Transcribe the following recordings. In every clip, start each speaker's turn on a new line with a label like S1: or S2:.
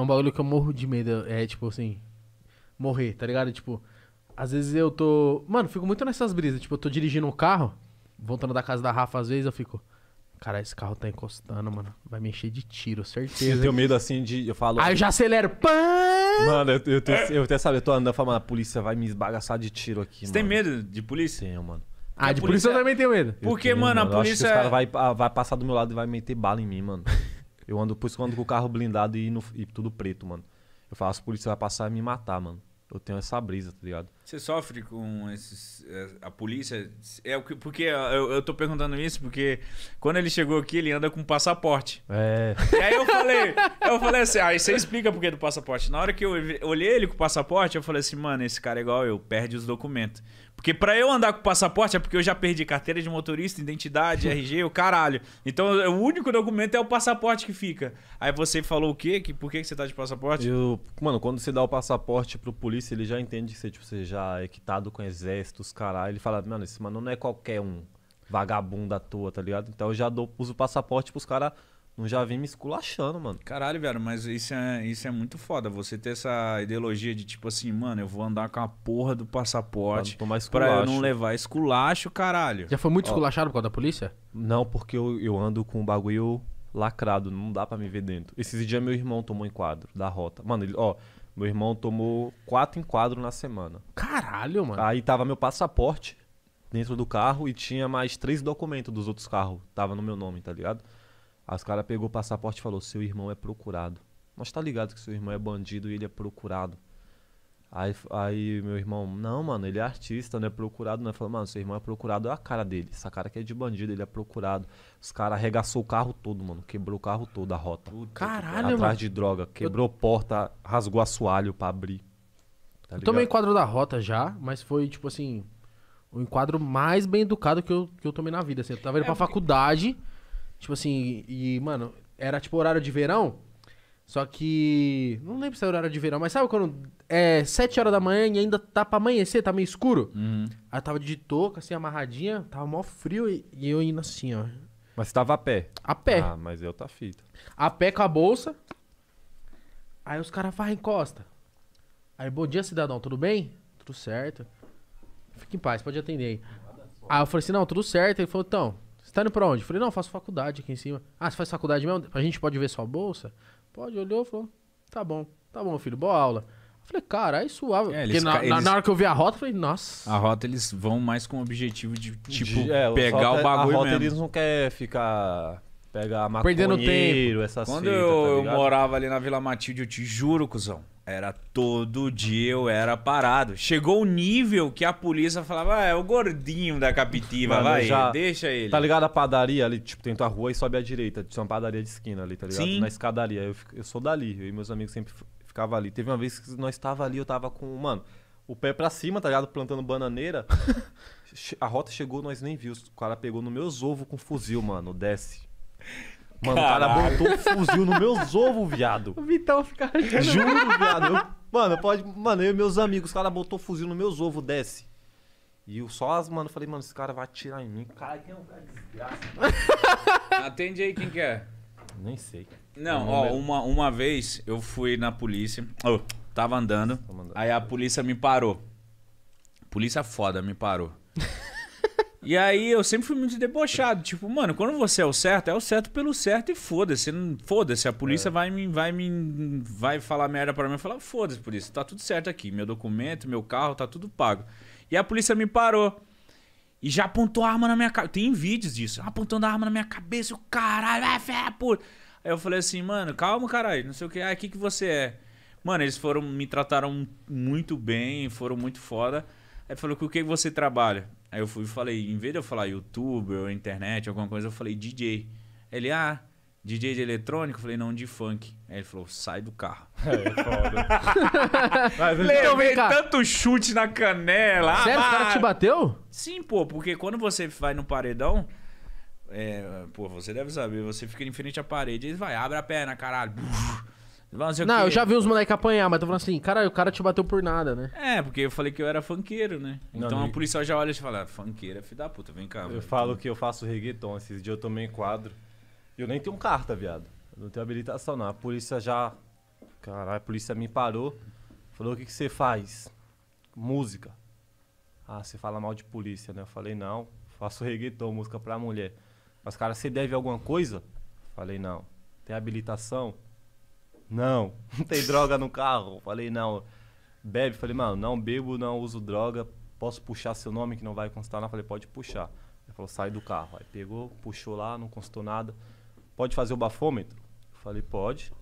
S1: é um bagulho que eu morro de medo. É tipo assim. Morrer, tá ligado? Tipo, às vezes eu tô. Mano, fico muito nessas brisas. Tipo, eu tô dirigindo um carro, voltando da casa da Rafa, às vezes eu fico. Cara, esse carro tá encostando, mano. Vai mexer de tiro, certeza. Você tem
S2: medo assim de. Eu falo. Aí eu já acelero. Pã! Mano, eu, eu, tenho, eu até sabe, eu tô andando falando, a polícia vai me esbagaçar de tiro aqui. Você mano. tem medo de polícia? Tenho, mano. Ah, de polícia, polícia eu também tenho medo. Porque, tenho, mano, a mano. polícia. Eu acho que os caras é- vai, ah, vai passar do meu lado e vai meter bala em mim, mano. Eu ando, por isso que eu ando com o carro blindado e, no, e tudo preto, mano. Eu falo, a polícia vai passar e me matar, mano. Eu tenho essa brisa, tá ligado?
S3: Você sofre com esses. Eh, a polícia. É o que. Porque eu, eu tô perguntando isso, porque quando ele chegou aqui, ele anda com passaporte. É. E aí eu falei, eu falei assim, aí ah, você explica por que do passaporte. Na hora que eu olhei ele com o passaporte, eu falei assim, mano, esse cara é igual eu, perde os documentos. Porque para eu andar com passaporte é porque eu já perdi carteira de motorista, identidade, RG, o caralho. Então o único documento é o passaporte que fica. Aí você falou o quê? Que, por que, você tá de passaporte?
S2: Eu, mano, quando você dá o passaporte pro polícia, ele já entende que você, tipo, você já é quitado com exército, os caralho. Ele fala, mano, esse mano não é qualquer um vagabundo à toa, tá ligado? Então eu já dou, uso o passaporte pros caras não já vi
S3: me esculachando, mano. Caralho, velho, mas isso é, isso é muito foda. Você ter essa ideologia de tipo assim, mano, eu vou andar com a porra do passaporte pra, pra eu não levar esculacho,
S1: caralho. Já foi muito Ó, esculachado por causa da polícia?
S2: Não, porque eu, eu ando com o bagulho lacrado, não dá para me ver dentro. Esses dias meu irmão tomou enquadro da rota. Mano, ele, ó, meu irmão tomou quatro enquadros na semana. Caralho, mano. Aí tava meu passaporte dentro do carro e tinha mais três documentos dos outros carros. Tava no meu nome, tá ligado? as caras pegou o passaporte e falou: seu irmão é procurado. Nós tá ligado que seu irmão é bandido e ele é procurado. Aí, aí meu irmão, não, mano, ele é artista, não é procurado, não. Falou, mano, seu irmão é procurado, é a cara dele. Essa cara aqui é de bandido, ele é procurado. Os caras arregaçou o carro todo, mano. Quebrou o carro todo, a rota. Caralho, Atrás mano. de droga. Quebrou eu... porta, rasgou assoalho pra abrir.
S1: Tá eu tomei enquadro da rota já, mas foi tipo assim. O enquadro mais bem educado que eu, que eu tomei na vida. Assim, eu tava indo é, pra faculdade. Tipo assim, e, mano, era tipo horário de verão. Só que. Não lembro se era horário de verão, mas sabe quando é 7 horas da manhã e ainda tá pra amanhecer, tá meio escuro? Uhum. Aí eu tava de touca, assim, amarradinha, tava mó frio e, e eu indo assim, ó. Mas você tava a pé? A pé. Ah, mas eu tá fita. A pé com a bolsa. Aí os caras falam, encosta. Aí, bom dia, cidadão, tudo bem? Tudo certo. Fique em paz, pode atender aí. Aí eu falei assim, não, tudo certo. Ele falou, então, você tá indo pra onde? falei, não, eu faço faculdade aqui em cima. Ah, você faz faculdade mesmo? A gente pode ver sua bolsa? Pode, olhou, falou, tá bom, tá bom, filho, boa aula. falei, cara, aí é suave. É, eles, na, eles... na, hora que eu vi a rota, eu falei, nossa.
S3: A rota eles vão mais com o objetivo de, tipo, de, é, pegar o, o é, bagulho. A rota mesmo. eles
S2: não querem ficar Pega maconheiro, Perdendo tempo. essas Quando eu, tá eu morava
S3: ali na Vila Matilde, eu te juro, cuzão. Era todo dia eu era parado. Chegou o nível que a polícia falava, ah, é o gordinho da capitiva,
S2: Mano, vai, já... deixa ele. Tá ligado a padaria ali, tipo, tem tua rua e sobe à direita. Tinha uma padaria de esquina ali, tá ligado? Sim. Na escadaria. Eu, eu sou dali, eu e meus amigos sempre ficava ali. Teve uma vez que nós estava ali, eu tava com, mano, o pé pra cima, tá ligado? Plantando bananeira. a rota chegou, nós nem viu. O cara pegou nos meus ovos com fuzil, mano. Desce.
S1: Mano, Caralho. o cara botou um fuzil nos meus ovos, viado. O Vitão fica achando. Juro, viado. Eu,
S2: mano, pode. Mano, eu e meus amigos, o cara botou fuzil nos meus ovos, desce. E eu só as, mano, falei, mano, esse cara vai
S3: atirar em mim. Cara, quem é um cara desgraça? Atende aí quem quer. Nem sei. Não, ó, é. uma, uma vez eu fui na polícia. Oh, tava andando. Aí a polícia me parou. Polícia foda me parou. E aí eu sempre fui muito debochado. Tipo, mano, quando você é o certo, é o certo pelo certo e foda-se. Foda-se, a polícia é. vai me vai me vai falar merda para mim, falar, foda-se por isso, tá tudo certo aqui, meu documento, meu carro, tá tudo pago. E a polícia me parou. E já apontou a arma na minha cabeça. Tem vídeos disso. Apontando a arma na minha cabeça, o caralho, é fé, puta. Aí eu falei assim, mano, calma, caralho, não sei o que, ah, que que você é? Mano, eles foram, me trataram muito bem, foram muito foda. Aí falou, com o que você trabalha? Aí eu fui e falei, em vez de eu falar youtuber ou internet, alguma coisa, eu falei DJ. Ele, ah, DJ de eletrônico? Eu falei, não, de funk. Aí ele falou, sai do carro. É, é, foda. Mas, Leo, então, tanto chute na canela. Sério, ah, o cara ah, te bateu? Sim, pô, porque quando você vai no paredão, é, pô, você deve saber, você fica em frente à parede, ele vai, abre a perna, caralho. Buf, não, eu já
S1: vi uns moleques apanhar, mas tô falando assim, cara, o cara te bateu por nada, né?
S3: É, porque eu falei que eu era funkeiro, né? Não, então não, a policial já olha e fala, ah, funkeiro é filho da puta, vem cá. Eu velho. falo que eu faço reggaeton, esses dias eu tomei quadro. Eu nem tenho carta, viado.
S2: Eu não tenho habilitação, não. A polícia já. Caralho, a polícia me parou. Falou, o que, que você faz? Música. Ah, você fala mal de polícia, né? Eu falei, não, faço reggaeton, música pra mulher. Mas, cara, você deve alguma coisa? falei, não. Tem habilitação? Não, não tem droga no carro. Falei, não. Bebe, falei, mano, não bebo, não uso droga. Posso puxar seu nome que não vai constar nada? Falei, pode puxar. Ele falou, sai do carro. Aí pegou, puxou lá, não constou nada. Pode fazer o bafômetro? Falei, pode.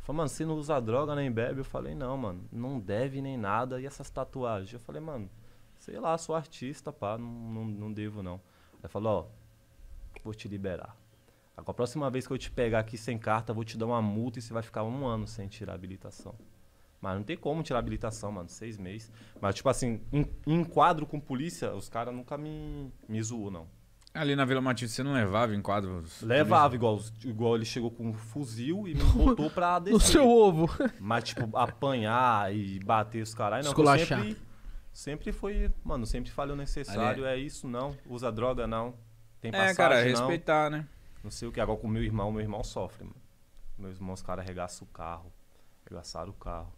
S2: Falei, mano, você não usa droga nem bebe? Eu falei, não, mano, não deve nem nada. E essas tatuagens? Eu falei, mano, sei lá, sou artista, pá, não, não, não devo não. Ele falou, ó, vou te liberar. Tá, a próxima vez que eu te pegar aqui sem carta, eu vou te dar uma multa e você vai ficar um ano sem tirar a habilitação. Mas não tem como tirar a habilitação, mano, seis meses. Mas, tipo assim, em, em quadro com polícia, os caras nunca me, me zoou, não.
S3: Ali na Vila Matilde você não levava em quadro? Levava, igual, igual ele chegou com um
S2: fuzil e me botou pra descer. No seu ovo. Mas, tipo, apanhar e bater os caras, não. Esculachar. Sempre, sempre foi, mano, sempre falei o necessário, é... é... isso não, usa
S3: droga não,
S2: tem é, passagem É, cara, respeitar, não. né? não sei o que. Agora com meu irmão, meu irmão sofre, mano. Meus irmãos, cara, arregaçam o carro. Arregaçaram o carro.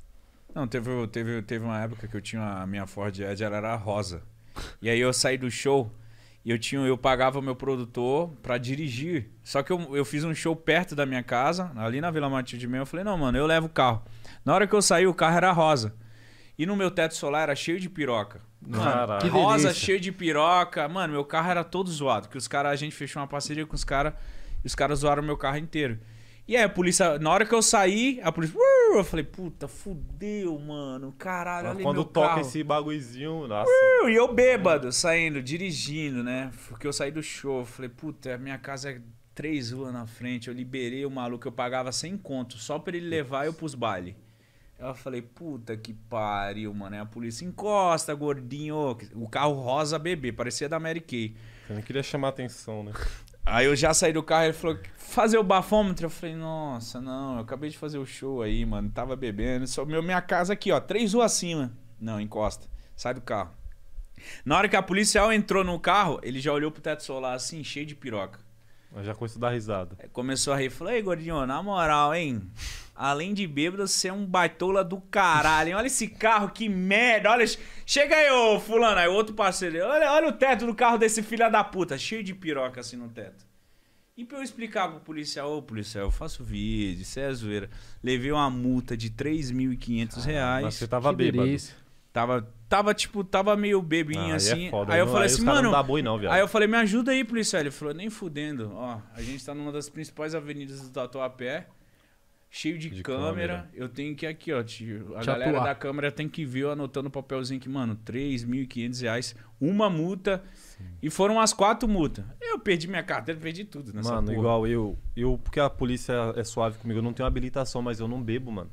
S3: Não, teve, teve, teve uma época que eu tinha a minha Ford Edge, ela era rosa. E aí eu saí do show e eu tinha eu pagava meu produtor para dirigir. Só que eu, eu fiz um show perto da minha casa, ali na Vila Matilde mesmo. Eu falei, não, mano, eu levo o carro. Na hora que eu saí, o carro era rosa. E no meu teto solar era cheio de piroca. Mano, rosa cheio de piroca. Mano, meu carro era todo zoado. Que os caras, a gente fechou uma parceria com os caras e os caras zoaram meu carro inteiro. E aí a polícia, na hora que eu saí, a polícia. Uh, eu falei, puta, fudeu, mano. Caralho, Mas olha Quando toca carro. esse bagulhozinho, nossa. Uh, e eu bêbado, saindo, dirigindo, né? Porque eu saí do show. Falei, puta, minha casa é três ruas na frente. Eu liberei o maluco, eu pagava sem conto, só pra ele levar eu pros bailes. Eu falei, puta que pariu, mano. Aí é a polícia encosta, gordinho. O carro rosa bebê, parecia da Mary Kay. Eu não queria chamar atenção, né? Aí eu já saí do carro, ele falou, fazer o bafômetro? Eu falei, nossa, não, eu acabei de fazer o show aí, mano, tava bebendo. Só meu, minha casa aqui, ó, três ruas acima. Não, encosta. Sai do carro. Na hora que a policial entrou no carro, ele já olhou pro teto solar assim, cheio de piroca. Mas já começou a dar risada. Aí começou a rir. Falou, ei, gordinho, na moral, hein? Além de bêbado, você é um baitola do caralho, hein? Olha esse carro, que merda. Olha, chega aí, ô fulano. Aí outro parceiro. Olha, olha o teto do carro desse filho da puta. Cheio de piroca assim no teto. E pra eu explicar pro policial, ô policial, eu faço vídeo, isso é zoeira. Levei uma multa de 3.500 reais. Mas você tava que bêbado. Delícia. Tava, tava tipo, tava meio bebinho ah, assim. É foda, aí eu não, falei aí assim, mano. Não boi, não, viado. Aí eu falei, me ajuda aí, policial. Ele falou, nem fudendo. Ó, a gente tá numa das principais avenidas do Tatuapé, cheio de, de câmera. câmera. Eu tenho que aqui, ó, tio. A Te galera atuar. da câmera tem que ver eu anotando o papelzinho que, mano, 3.500 reais, uma multa. Sim. E foram as quatro multas. Eu perdi minha carteira, perdi tudo nessa Mano, porra. igual
S2: eu. Eu, porque a polícia é suave comigo, eu não tenho habilitação, mas eu não bebo, mano.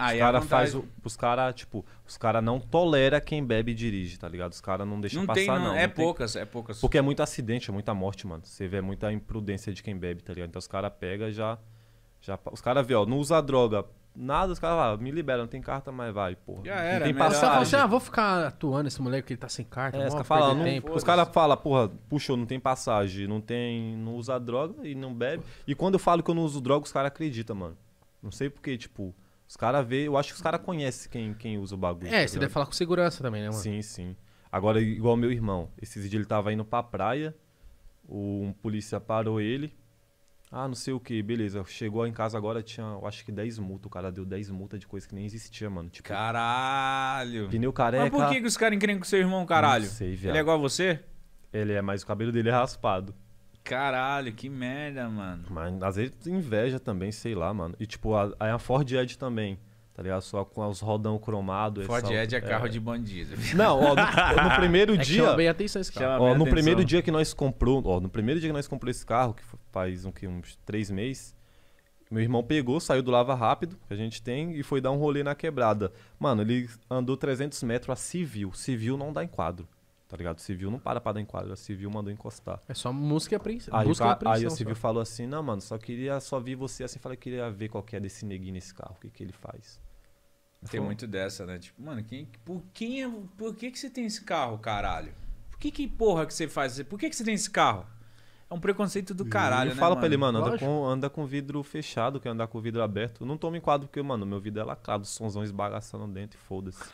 S2: Aí os caras faz os cara, tipo, os cara não tolera quem bebe e dirige, tá ligado? Os caras não deixam não passar tem, não. não é não poucas, tem... é poucas. Porque é muito acidente, é muita morte, mano. Você vê é muita imprudência de quem bebe, tá ligado? Então os caras pega já já os caras vê, ó, não usa droga. Nada, os caras lá, ah, me liberam, não tem carta, mas vai, porra. Já era, tem né? passagem. você
S1: assim, ah, vou ficar atuando esse moleque que ele tá sem carta. É, os caras falam, os cara
S2: fala, porra, puxou, não tem passagem, não tem, não usa droga e não bebe. E quando eu falo que eu não uso droga, os caras acreditam, mano. Não sei porque, tipo, os caras vê, eu acho que os caras conhecem quem, quem usa o bagulho. É, tá você deve falar com segurança também, né, mano? Sim, sim. Agora, igual meu irmão, esses dias ele tava indo pra praia, um polícia parou ele. Ah, não sei o que, beleza. Chegou em casa agora, tinha, eu acho que 10 multas. O cara deu 10 multas de coisa que nem existia, mano. Tipo,
S3: caralho!
S2: Pneu careca. Mas por que,
S3: que os caras encrencam com seu irmão, caralho? Não sei, viado. Ele é
S2: igual a você? Ele é, mas o cabelo dele é raspado. Caralho, que merda, mano. Mas às vezes inveja também, sei lá, mano. E tipo, a, a Ford Edge também tá ligado? Só com os rodão cromado. Ford essa, Edge é, é carro de bandido. Não, ó, no, no primeiro é dia. Chama bem atenção esse carro. Ó, no atenção. primeiro dia que nós comprou, ó, no primeiro dia que nós comprou esse carro, que faz um, que, uns três meses, meu irmão pegou, saiu do lava rápido que a gente tem e foi dar um rolê na quebrada. Mano, ele andou 300 metros a civil. Civil não dá enquadro. Tá ligado? Civil não para pra dar enquadra. Civil mandou encostar.
S1: É só música e apreensão. Aí, o aí Civil só.
S2: falou assim: não, mano, só queria só vi você assim. Falei, queria
S3: ver qual que é desse neguinho nesse carro, o que, que ele faz. Tem Foi. muito dessa, né? Tipo, mano, quem, por, quem é, por que, que você tem esse carro, caralho? Por que, que porra que você faz? Por que, que você tem esse carro? É um preconceito do caralho, e né? Fala mano? pra ele, mano, anda
S2: com, anda com vidro fechado, quer andar com vidro aberto. não toma enquadro, porque, mano, meu vidro é lacrado, sonzão esbagaçando dentro e foda-se.